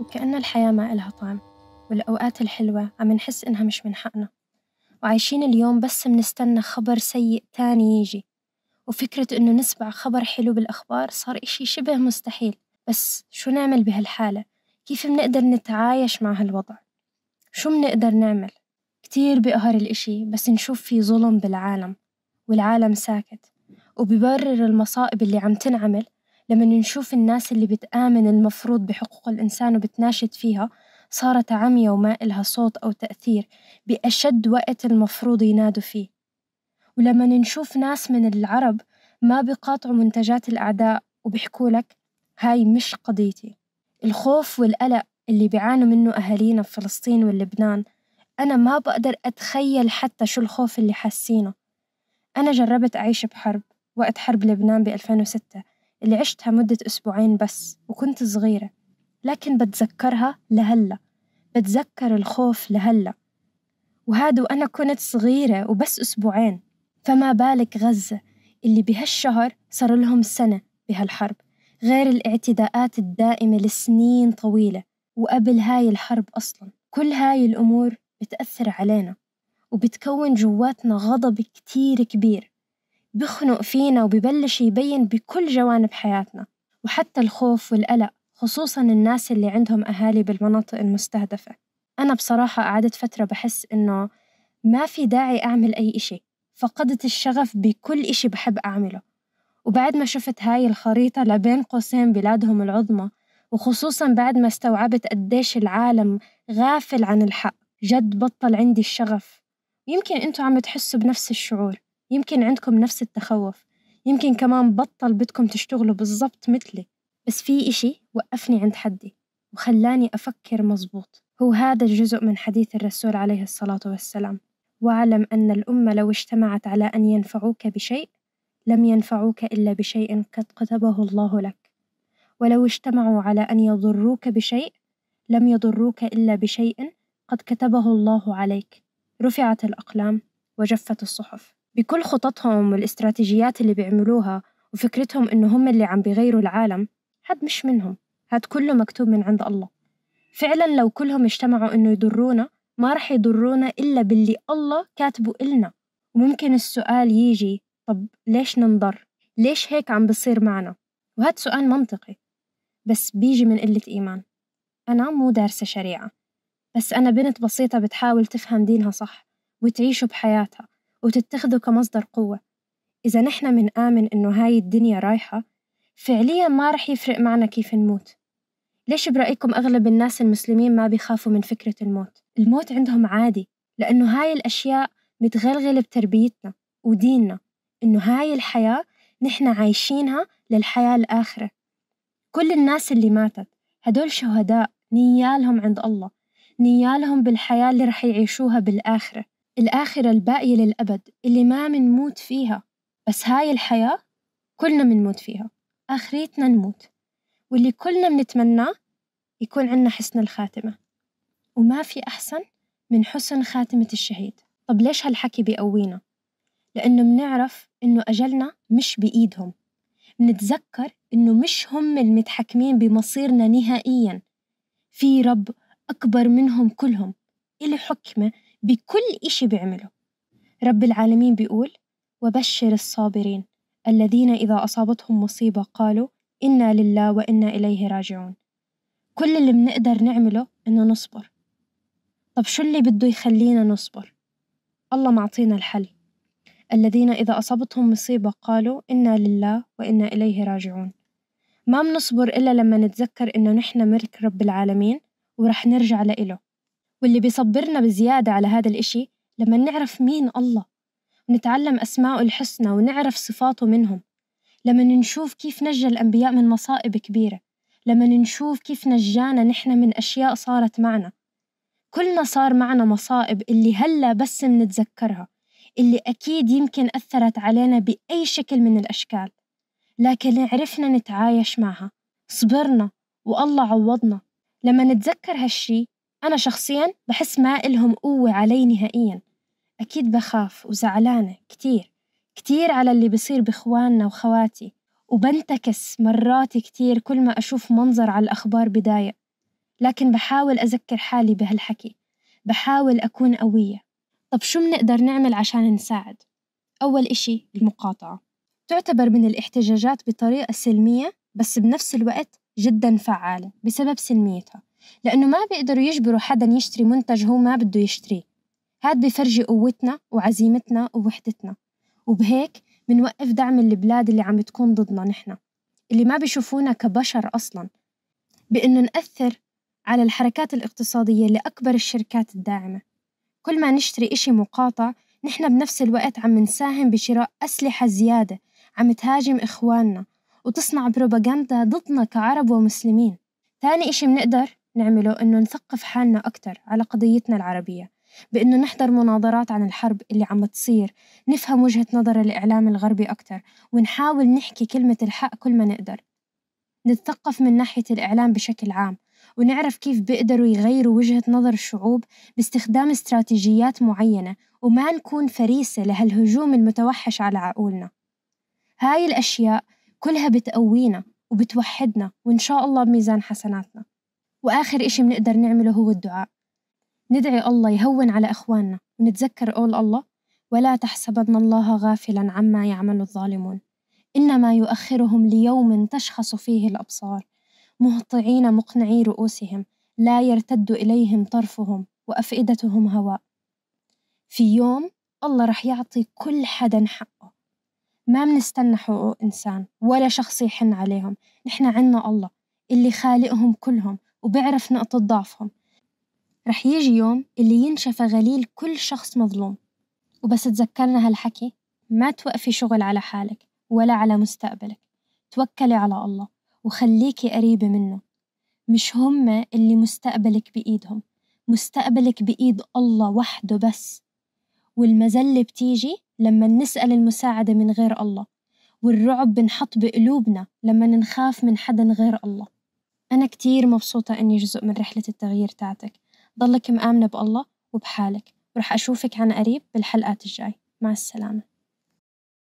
وكأن الحياة ما إلها طعم والأوقات الحلوة عم نحس إنها مش من حقنا وعايشين اليوم بس منستنى خبر سيء تاني يجي وفكرة إنه نسمع خبر حلو بالأخبار صار إشي شبه مستحيل بس شو نعمل بهالحالة؟ كيف منقدر نتعايش مع هالوضع؟ شو منقدر نعمل؟ كتير بقهر الإشي بس نشوف في ظلم بالعالم والعالم ساكت وببرر المصائب اللي عم تنعمل لما نشوف الناس اللي بتآمن المفروض بحقوق الإنسان وبتناشد فيها صارت عمية وما إلها صوت أو تأثير بأشد وقت المفروض ينادوا فيه ولما نشوف ناس من العرب ما بيقاطعوا منتجات الأعداء وبيحكوا لك هاي مش قضيتي الخوف والقلق اللي بيعانوا منه أهالينا في فلسطين ولبنان أنا ما بقدر أتخيل حتى شو الخوف اللي حاسينه أنا جربت أعيش بحرب وقت حرب لبنان ب 2006 اللي عشتها مدة أسبوعين بس وكنت صغيرة لكن بتذكرها لهلأ بتذكر الخوف لهلأ وهذا وأنا كنت صغيرة وبس أسبوعين فما بالك غزة اللي بهالشهر صار لهم سنة بهالحرب غير الاعتداءات الدائمة لسنين طويلة وقبل هاي الحرب أصلا كل هاي الأمور بتأثر علينا وبتكون جواتنا غضب كتير كبير بخنق فينا وببلش يبين بكل جوانب حياتنا وحتى الخوف والقلق خصوصا الناس اللي عندهم أهالي بالمناطق المستهدفة أنا بصراحة قعدت فترة بحس إنه ما في داعي أعمل أي إشي فقدت الشغف بكل إشي بحب أعمله وبعد ما شفت هاي الخريطة لبين قوسين بلادهم العظمى وخصوصا بعد ما استوعبت قديش العالم غافل عن الحق جد بطل عندي الشغف يمكن أنتوا عم تحسوا بنفس الشعور يمكن عندكم نفس التخوف يمكن كمان بطل بدكم تشتغلوا بالضبط مثلي بس في إشي وقفني عند حدي وخلاني أفكر مزبوط هو هذا الجزء من حديث الرسول عليه الصلاة والسلام واعلم أن الأمة لو اجتمعت على أن ينفعوك بشيء لم ينفعوك إلا بشيء قد كتبه الله لك ولو اجتمعوا على أن يضروك بشيء لم يضروك إلا بشيء قد كتبه الله عليك رفعت الأقلام وجفت الصحف بكل خططهم والاستراتيجيات اللي بيعملوها وفكرتهم إنه هم اللي عم بيغيروا العالم هاد مش منهم هاد كله مكتوب من عند الله فعلا لو كلهم اجتمعوا إنه يضرونا ما رح يضرونا إلا باللي الله كاتبه إلنا وممكن السؤال يجي طب ليش ننضر؟ ليش هيك عم بصير معنا؟ وهاد سؤال منطقي بس بيجي من قلة إيمان أنا مو دارسة شريعة بس أنا بنت بسيطة بتحاول تفهم دينها صح وتعيشه بحياتها وتتخذه كمصدر قوة إذا نحن من آمن إنه هاي الدنيا رايحة فعليا ما رح يفرق معنا كيف نموت ليش برأيكم أغلب الناس المسلمين ما بيخافوا من فكرة الموت؟ الموت عندهم عادي لأنه هاي الأشياء متغلغلة بتربيتنا وديننا إنه هاي الحياة نحن عايشينها للحياة الآخرة كل الناس اللي ماتت هدول شهداء نيالهم عند الله نيالهم بالحياة اللي رح يعيشوها بالآخرة الآخرة الباقية للأبد اللي ما منموت فيها بس هاي الحياة كلنا منموت فيها آخريتنا نموت واللي كلنا منتمنى يكون عنا حسن الخاتمة وما في أحسن من حسن خاتمة الشهيد طب ليش هالحكي بيقوينا؟ لأنه منعرف إنه أجلنا مش بإيدهم منتذكر إنه مش هم المتحكمين بمصيرنا نهائياً في رب أكبر منهم كلهم إلي حكمة بكل إشي بيعمله رب العالمين بيقول وبشر الصابرين الذين إذا أصابتهم مصيبة قالوا إنا لله وإنا إليه راجعون كل اللي بنقدر نعمله إنه نصبر طب شو اللي بده يخلينا نصبر الله معطينا الحل الذين إذا أصابتهم مصيبة قالوا إنا لله وإنا إليه راجعون ما بنصبر إلا لما نتذكر إنه نحن ملك رب العالمين ورح نرجع لإله واللي بيصبرنا بزيادة على هذا الإشي لما نعرف مين الله ونتعلم أسماءه الحسنى ونعرف صفاته منهم لما نشوف كيف نجى الأنبياء من مصائب كبيرة لما نشوف كيف نجانا نحن من أشياء صارت معنا كلنا صار معنا مصائب اللي هلأ بس منتذكرها اللي أكيد يمكن أثرت علينا بأي شكل من الأشكال لكن عرفنا نتعايش معها صبرنا والله عوضنا لما نتذكر هالشي أنا شخصيا بحس ما إلهم قوة علي نهائيا أكيد بخاف وزعلانة كتير كتير على اللي بصير بإخواننا وخواتي وبنتكس مرات كتير كل ما أشوف منظر على الأخبار بضايق لكن بحاول أذكر حالي بهالحكي بحاول أكون قوية طب شو منقدر نعمل عشان نساعد؟ أول إشي المقاطعة تعتبر من الاحتجاجات بطريقة سلمية بس بنفس الوقت جدا فعالة بسبب سلميتها لأنه ما بيقدروا يجبروا حدا يشتري منتج هو ما بده يشتريه هاد بفرجي قوتنا وعزيمتنا ووحدتنا وبهيك منوقف دعم البلاد اللي عم تكون ضدنا نحن اللي ما بيشوفونا كبشر أصلا بأنه نأثر على الحركات الاقتصادية لأكبر الشركات الداعمة كل ما نشتري إشي مقاطع نحن بنفس الوقت عم نساهم بشراء أسلحة زيادة عم تهاجم إخواننا وتصنع بروباغندا ضدنا كعرب ومسلمين تاني إشي بنقدر نعمله إنه نثقف حالنا أكتر على قضيتنا العربية بإنه نحضر مناظرات عن الحرب اللي عم تصير نفهم وجهة نظر الإعلام الغربي أكتر ونحاول نحكي كلمة الحق كل ما نقدر نتثقف من ناحية الإعلام بشكل عام ونعرف كيف بيقدروا يغيروا وجهة نظر الشعوب باستخدام استراتيجيات معينة وما نكون فريسة لهالهجوم المتوحش على عقولنا هاي الأشياء كلها بتقوينا وبتوحدنا وإن شاء الله بميزان حسناتنا وآخر إشي بنقدر نعمله هو الدعاء ندعي الله يهون على إخواننا ونتذكر قول الله ولا تحسبن الله غافلا عما يعمل الظالمون إنما يؤخرهم ليوم تشخص فيه الأبصار مهطعين مقنعي رؤوسهم لا يرتد إليهم طرفهم وأفئدتهم هواء في يوم الله رح يعطي كل حدا حقه ما بنستنى حقوق إنسان ولا شخص يحن عليهم نحن عنا الله اللي خالقهم كلهم وبعرف نقطة ضعفهم رح يجي يوم اللي ينشفى غليل كل شخص مظلوم وبس تذكرنا هالحكي ما توقفي شغل على حالك ولا على مستقبلك توكلي على الله وخليكي قريبة منه مش هم اللي مستقبلك بإيدهم مستقبلك بإيد الله وحده بس والمذلة بتيجي لما نسأل المساعدة من غير الله والرعب بنحط بقلوبنا لما نخاف من حدا غير الله أنا كتير مبسوطة إني جزء من رحلة التغيير تاعتك ضلك مآمنة بالله وبحالك ورح أشوفك عن قريب بالحلقات الجاي مع السلامة